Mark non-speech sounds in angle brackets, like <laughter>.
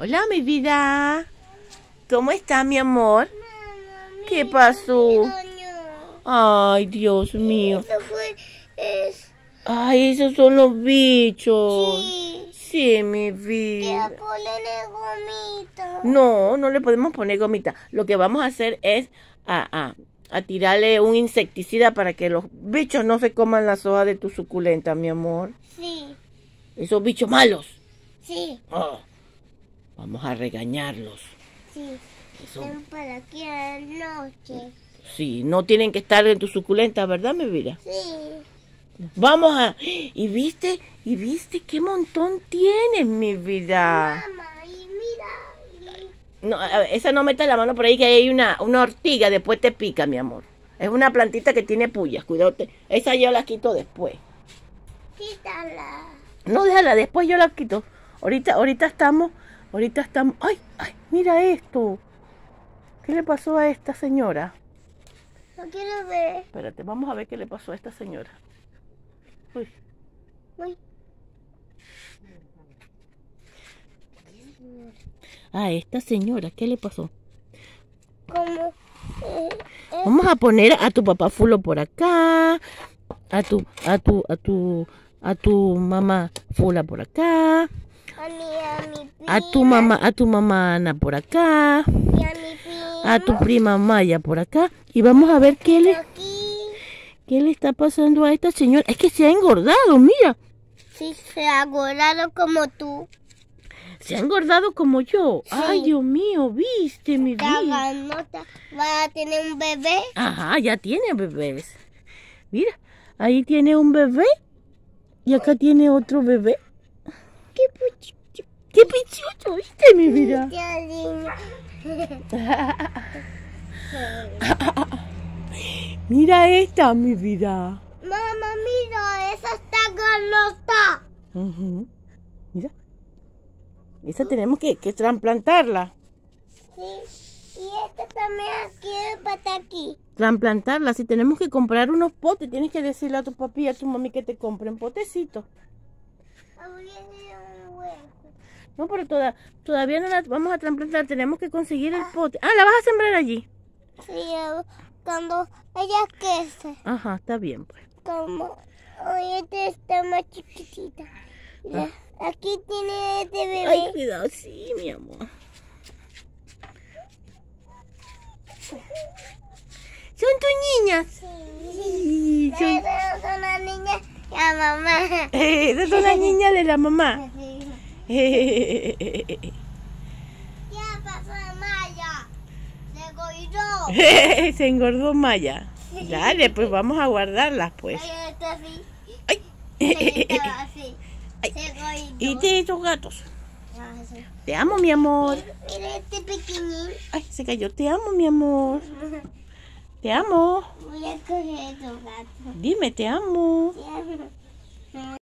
Hola, mi vida. ¿Cómo está, mi amor? ¿Qué pasó? Ay, Dios mío. Ay, esos son los bichos. Sí, mi vida. gomita. No, no le podemos poner gomita. Lo que vamos a hacer es a, a, tirarle un insecticida para que los bichos no se coman la hojas de tu suculenta, mi amor. Sí. Esos bichos malos. Sí. Ah. Vamos a regañarlos. Sí. Son para aquí a la noche. Sí, no tienen que estar en tu suculenta, ¿verdad, mi vida? Sí. Vamos a... Y viste, y viste qué montón tienes, mi vida. Mamá, y mira. No, esa no metas la mano por ahí que hay una, una ortiga, después te pica, mi amor. Es una plantita que tiene puyas, cuidado. Esa yo la quito después. Quítala. No, déjala, después yo la quito. Ahorita, ahorita estamos Ahorita estamos... ¡Ay! ¡Ay! ¡Mira esto! ¿Qué le pasó a esta señora? No quiero ver. Espérate, vamos a ver qué le pasó a esta señora. Uy. Uy. A esta señora, ¿qué le pasó? Como, eh, Vamos a poner a tu papá fulo por acá, a tu, a tu, a tu, a tu mamá fula por acá. A, mi, mi prima. a tu mamá, a tu mamá Ana por acá. a, mi a tu prima Maya por acá. Y vamos a ver qué le, qué le está pasando a esta señora. Es que se ha engordado, mira. Sí, se ha engordado como tú. Se ha engordado como yo. Ay, Dios mío, viste mi vida. Va a tener un bebé. Ajá, ya tiene bebés. Mira, ahí tiene un bebé y acá tiene otro bebé mi vida? <laughs> mira esta, mi vida. Mamá, mira, esa está granota. Mira. Esa tenemos que, que trasplantarla. Sí. Y esta también quiero para aquí. Trasplantarla. Si tenemos que comprar unos potes, tienes que decirle a tu papi y a tu mami que te compren potecitos. No, pero toda, todavía no la vamos a trasplantar. Tenemos que conseguir el pote. Ah, la vas a sembrar allí. Sí, cuando ella crece. Ajá, está bien, pues. Como hoy este está más chiquitita. Ah. Aquí tiene este bebé. Ay, cuidado, sí, mi amor. ¿Son tus niñas? Sí. sí son... Esas son las niñas de la mamá. Eh, esas son las niñas de la mamá. <laughs> <laughs> Se engordó Maya. Dale, pues vamos a guardarlas, pues. Ay. Este Ay. <laughs> Y de esos gatos. Ah, te amo, mi amor. Este Ay, se cayó. Te amo, mi amor. Te amo. Voy a coger esos gatos Dime, te amo. Te amo.